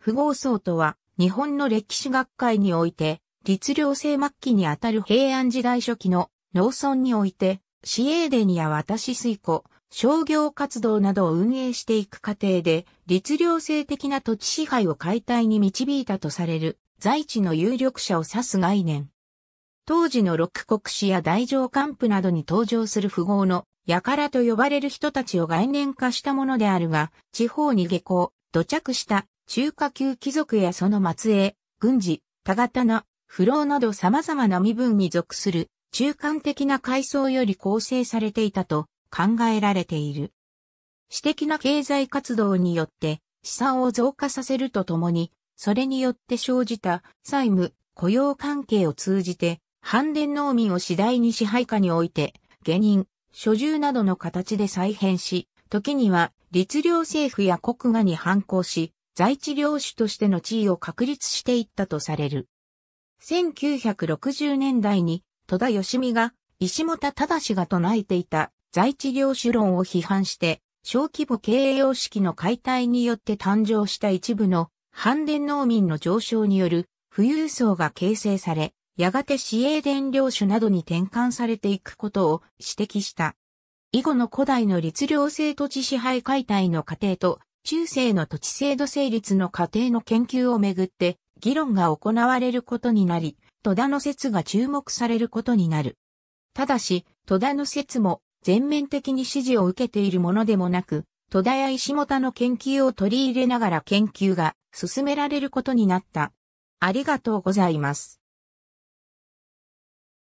不合層とは、日本の歴史学会において、律令制末期にあたる平安時代初期の農村において、市営デニや私水庫、商業活動などを運営していく過程で、律令制的な土地支配を解体に導いたとされる、在地の有力者を指す概念。当時の六国市や大乗官府などに登場する富豪の、やからと呼ばれる人たちを概念化したものであるが、地方に下校、土着した中華級貴族やその末裔、軍事、多な不老など様々な身分に属する中間的な階層より構成されていたと考えられている。私的な経済活動によって資産を増加させるとともに、それによって生じた債務、雇用関係を通じて、反伝農民を次第に支配下において、下人、所住などの形で再編し、時には律令政府や国外に反抗し、在地領主としての地位を確立していったとされる。1960年代に戸田義美が石本正が唱えていた在地領主論を批判して小規模経営様式の解体によって誕生した一部の反電農民の上昇による富裕層が形成され、やがて市営電領主などに転換されていくことを指摘した。以後の古代の律令制土地支配解体の過程と中世の土地制度成立の過程の研究をめぐって議論が行われることになり、戸田の説が注目されることになる。ただし、戸田の説も全面的に支持を受けているものでもなく、戸田や石本の研究を取り入れながら研究が進められることになった。ありがとうございます。